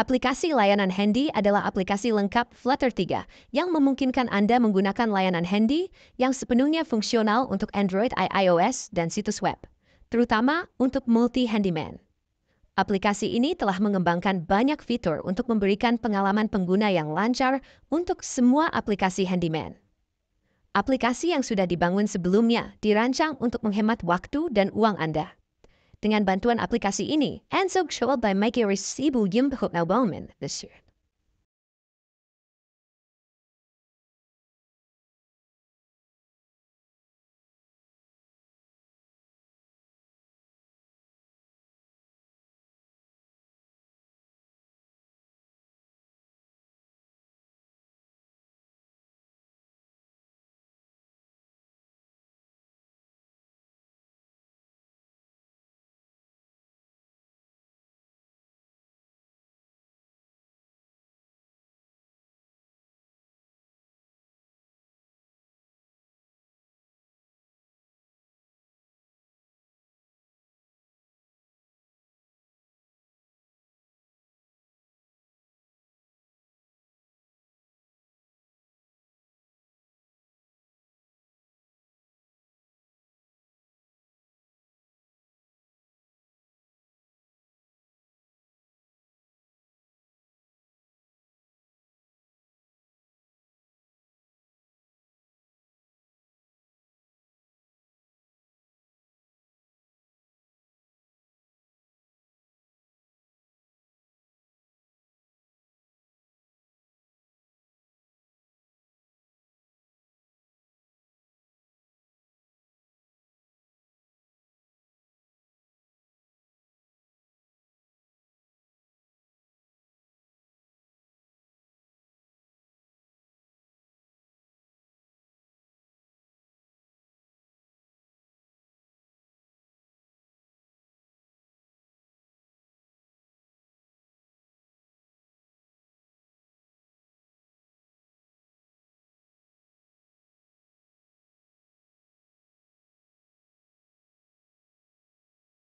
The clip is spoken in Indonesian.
Aplikasi layanan Handy adalah aplikasi lengkap Flutter 3 yang memungkinkan Anda menggunakan layanan Handy yang sepenuhnya fungsional untuk Android, iOS, dan situs web, terutama untuk multi-handyman. Aplikasi ini telah mengembangkan banyak fitur untuk memberikan pengalaman pengguna yang lancar untuk semua aplikasi handyman. Aplikasi yang sudah dibangun sebelumnya dirancang untuk menghemat waktu dan uang Anda. Dengan bantuan aplikasi ini, so, show up by Mikey Resibu Yim Hook Now this year.